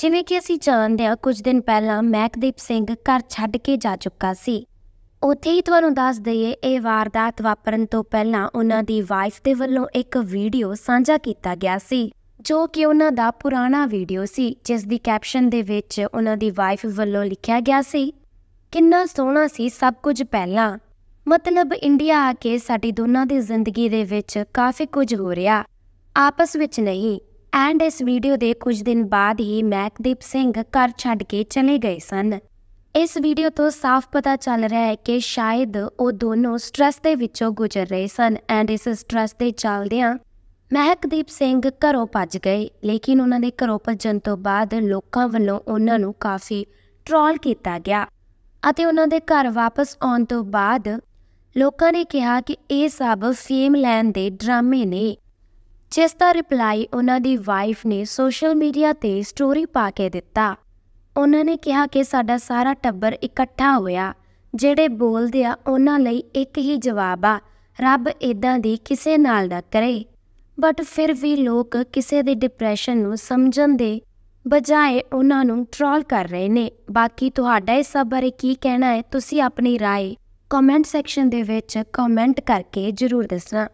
ਜਿਵੇਂ ਕਿ ਅਸੀਂ ਜਾਣਦੇ ਹਾਂ ਕੁਝ ਦਿਨ ਪਹਿਲਾਂ ਮਹਿਕਦੀਪ ਸਿੰਘ ਘਰ ਛੱਡ ਕੇ ਜਾ ਚੁੱਕਾ ਸੀ ਉੱਥੇ ਹੀ ਤੁਹਾਨੂੰ ਦੱਸ ਦਈਏ ਇਹ ਵਾਰਦਾਤ ਵਾਪਰਨ ਤੋਂ ਪਹਿਲਾਂ ਉਹਨਾਂ ਦੀ ਵਾਈਫ ਦੇ ਵੱਲੋਂ ਇੱਕ ਵੀਡੀਓ ਸਾਂਝਾ ਕੀਤਾ ਗਿਆ ਸੀ ਜੋ ਕਿ ਉਹਨਾਂ ਦਾ ਪੁਰਾਣਾ ਵੀਡੀਓ ਸੀ ਜਿਸ ਦੀ ਕੈਪਸ਼ਨ ਦੇ ਵਿੱਚ ਉਹਨਾਂ ਦੀ ਵਾਈਫ ਵੱਲੋਂ ਲਿਖਿਆ ਗਿਆ ਸੀ ਕਿੰਨਾ ਸੋਹਣਾ ਸੀ ਸਭ ਕੁਝ ਪਹਿਲਾਂ ਮਤਲਬ ਇੰਡੀਆ ਆ ਕੇ ਸਾਡੀ ਦੋਨਾਂ ਦੀ ਜ਼ਿੰਦਗੀ ਦੇ ਵਿੱਚ ਕਾਫੀ ਕੁਝ ਹੋ ਰਿਹਾ ਆਪਸ ਵਿੱਚ ਨਹੀਂ ਐਂਡ ਇਸ ਵੀਡੀਓ ਦੇ ਕੁਝ ਦਿਨ ਬਾਅਦ ਹੀ ਮੈਕਦੀਪ ਸਿੰਘ ਘਰ ਛੱਡ ਕੇ ਚਲੇ ਗਏ ਸਨ ਇਸ ਵੀਡੀਓ ਤੋਂ ਸਾਫ਼ ਪਤਾ ਚੱਲ ਰਿਹਾ ਹੈ ਕਿ ਸ਼ਾਇਦ ਉਹ ਦੋਨੋਂ ਸਟ੍ਰੈਸ ਦੇ ਵਿੱਚੋਂ ਗੁਜ਼ਰ ਰਹੇ ਸਨ ਐਂਡ ਇਸ ਸਟ੍ਰੈਸ ਦੇ ਚੱਲਦਿਆਂ ਮਹਿਕਦੀਪ ਸਿੰਘ ਘਰੋਂ ਭੱਜ ਗਏ ਲੇਕਿਨ ਉਹਨਾਂ ਦੇ ਘਰੋਂ ਭੱਜਣ ਤੋਂ ਬਾਅਦ ਲੋਕਾਂ ਵੱਲੋਂ ਉਹਨਾਂ ਨੂੰ ਕਾਫੀ ਟ੍ਰੋਲ ਕੀਤਾ ਗਿਆ ਅਤੇ ਉਹਨਾਂ ਦੇ ਘਰ ਵਾਪਸ ਆਉਣ ਤੋਂ ਬਾਅਦ ਲੋਕਾਂ ਨੇ ਕਿਹਾ ਕਿ ਇਹ ਸਭ ਫੇਮ ਲੈਣ ਦੇ ਡਰਾਮੇ ਨੇ ਜਿਸ ਦਾ ਰਿਪਲਾਈ ਉਹਨਾਂ ਦੀ ਵਾਈਫ ਨੇ ਸੋਸ਼ਲ ਮੀਡੀਆ ਤੇ ਸਟੋਰੀ ਪਾ ਕੇ ਦਿੱਤਾ ਉਹਨਾਂ ਨੇ ਕਿਹਾ ਕਿ ਸਾਡਾ ਸਾਰਾ ਟੱਬਰ ਇਕੱਠਾ ਹੋਇਆ ਜਿਹੜੇ ਬੋਲਦੇ ਆ ਉਹਨਾਂ ਲਈ ਇੱਕ ਹੀ ਜਵਾਬ ਆ ਰੱਬ ਇਦਾਂ ਦੀ ਕਿਸੇ ਨਾਲ ਨਾ ਕਰੇ ਬਟ ਫਿਰ ਵੀ ਲੋਕ ਕਿਸੇ ਦੇ ਡਿਪਰੈਸ਼ਨ ਨੂੰ ਸਮਝਣ ਦੇ ਬਜਾਏ ਉਹਨਾਂ ਨੂੰ ਟ੍ਰੋਲ ਕਰ ਰਹੇ ਨੇ ਬਾਕੀ ਤੁਹਾਡਾ ਇਸ ਬਾਰੇ ਕੀ ਕਹਿਣਾ ਹੈ ਤੁਸੀਂ ਆਪਣੀ رائے ਕਮੈਂਟ ਸੈਕਸ਼ਨ ਦੇ ਵਿੱਚ ਕਮੈਂਟ ਕਰਕੇ ਜਰੂਰ ਦੱਸਣਾ